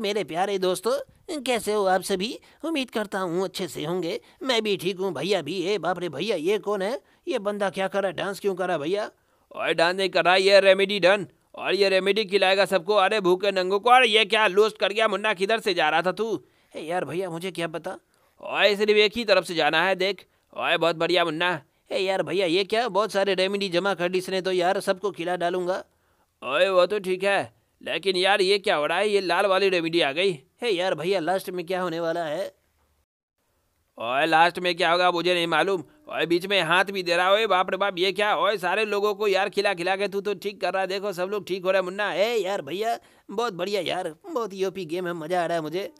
मेरे प्यारे दोस्तों कैसे हो आप सभी उम्मीद करता हूँ अच्छे से होंगे मैं भी ठीक हूँ भैया भी ए बाप रे भैया ये कौन है ये बंदा क्या कर रहा है डांस क्यों कर रहा भैया और डांस नहीं कर रहा ये रेमेडी डन और ये रेमेडी खिलाएगा सबको अरे भूखे नंगों को अरे ये क्या लोस्ट कर गया मुन्ना किधर से जा रहा था तू ए यार भैया मुझे क्या पता और सिर्फ एक ही तरफ से जाना है देख और बहुत बढ़िया मुन्ना ए यार भैया ये क्या बहुत सारे रेमेडी जमा कर दी इसने तो यार सबको खिला डालूंगा ओए वो तो ठीक है लेकिन यार ये क्या हो रहा है ये लाल वाली रेमिडी आ गई है यार भैया लास्ट में क्या होने वाला है ओए लास्ट में क्या होगा मुझे नहीं मालूम ओए बीच में हाथ भी दे रहा हो बाप रे बाप ये क्या ओए सारे लोगों को यार खिला खिला के तू तो ठीक कर रहा है देखो सब लोग ठीक हो रहा है मुन्ना है यार भैया बहुत बढ़िया यार बहुत यूपी e गेम है मज़ा आ रहा है मुझे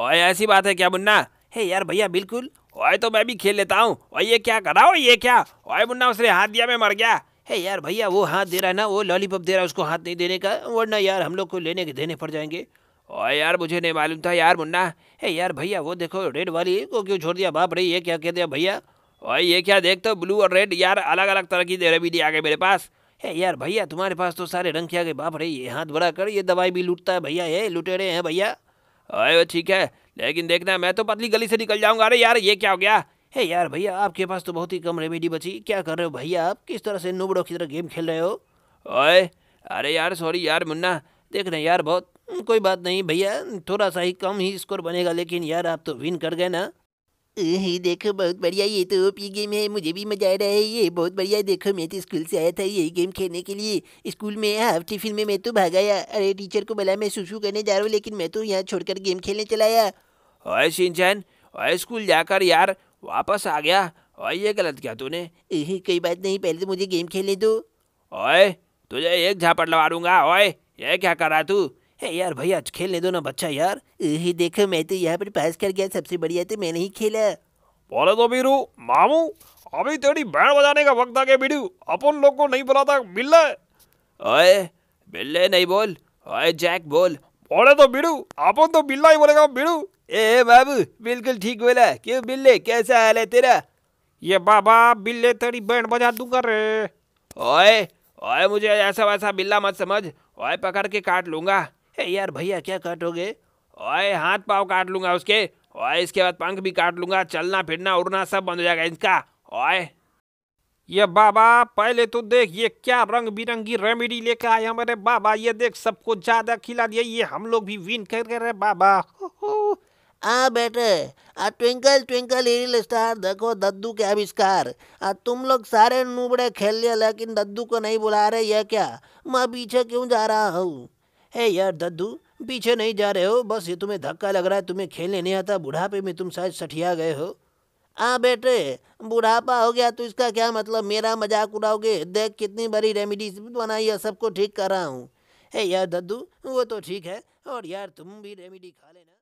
ओए ऐसी बात है क्या मुन्ना है यार भैया बिल्कुल ओए तो मैं भी खेल लेता हूँ और ये क्या कर रहा हो ये क्या ओए मुन्ना उसने हाथ दिया मैं मर गया है यार भैया वो हाथ दे रहा है ना वो लॉलीपॉप दे रहा है उसको हाथ नहीं देने का वरना यार हम लोग को लेने के देने पड़ जाएंगे और यार मुझे नहीं मालूम था यार मुन्ना है यार भैया वो देखो रेड वाली को क्यों छोड़ दिया बाप रही ये क्या कह दिया भैया और ये क्या देखते हो ब्लू और रेड यार अलग अलग तरह की रेमेडी आ गए मेरे पास है यार भैया तुम्हारे पास तो सारे रंग के आ गए बाप रही ये हाथ बड़ा कर ये दवाई भी लूटता है भैया ये लुटेरे हैं भैया अरे ठीक है लेकिन देखना मैं तो पतली गली से निकल जाऊंगा अरे यार ये क्या हो गया हे यार भैया आपके पास तो बहुत ही कम रेमेडी बची क्या कर रहे हो भैया आप किस तरह से नोबड़ों की तरह गेम खेल रहे हो ओए अरे यार सॉरी यार मुन्ना देख रहे यार बहुत हम्म, कोई बात नहीं भैया थोड़ा सा ही कम ही स्कोर बनेगा लेकिन यार आप तो विन कर गए ना ही देखो बहुत बढ़िया ये तो ओपी गेम है मुझे भी मजा आ रहा है ये बहुत बढ़िया देखो मैं तो स्कूल से आया था यही गेम खेलने के लिए स्कूल में हाफ टिफिन में मैं तो भागाया अरे टीचर को बोला मैं सुसू करने जा रहा हूँ लेकिन मैं तो यहाँ छोड़कर गेम खेलने चलाया ओए सिंचन ओए स्कूल जाकर यार वापस आ गया और ये गलत किया तूने यही कोई बात नहीं पहले तो मुझे गेम खेलने दो ओए तुझे एक झापड़ लगा दूंगा ओए ये क्या कर रहा तू हे यार भैया खेलने दो ना बच्चा यार यही देखो मैं तो यहाँ पर पास कर गया सबसे बढ़िया तो मैंने ही खेला बोले तो बीरू मामू अभी तेरी बैंड बजाने का वक्त आ गया बीडू अपन लोग को नहीं बुलाता बिल्ले ओए बिल्ले नहीं बोल ओए जैक बोल बोले तो बीडू अपन तो बिल्ला ही बोलेगा बीडू ए बाबू बिल्कुल ठीक बोला क्यों बिल्ले कैसा हाल है तेरा ये बाबा बिल्ले तेरी बैंड बजा दूंगा रे ओए ओए मुझे ऐसा वैसा बिल्ला मत समझ ओए पकड़ के काट लूंगा ए यार भैया क्या काटोगे ओए हाथ पाव काट लूंगा उसके ओए इसके बाद पंख भी काट लूंगा चलना फिरना उड़ना सब बंद हो जाएगा इसका ओए ये बाबा पहले तो देख ये क्या रंग बिरंगी रेमेडी लेकर आए हमारे बाबा ये देख सबको ज्यादा खिला दिया ये हम लोग भी विन कर रहे बाबा आ बेटे आ ट्विंकल ट्विंकल लिटिल स्टार देखो दद्दू के आविष्कार आ तुम लोग सारे नूबड़े खेल लिए लेकिन दद्दू को नहीं बुला रहे यह क्या मैं पीछे क्यों जा रहा हूँ हे यार दद्दू पीछे नहीं जा रहे हो बस ये तुम्हें धक्का लग रहा है तुम्हें खेलने नहीं आता बुढ़ापे में तुम शायद सठिया गए हो आ बेटे बुढ़ापा हो गया तो इसका क्या मतलब मेरा मजाक उड़ाओगे देख कितनी बड़ी रेमेडीज बनाई है सबको ठीक कर रहा हूँ हे यार दद्दू वो तो ठीक है और यार तुम भी रेमेडी खा लेना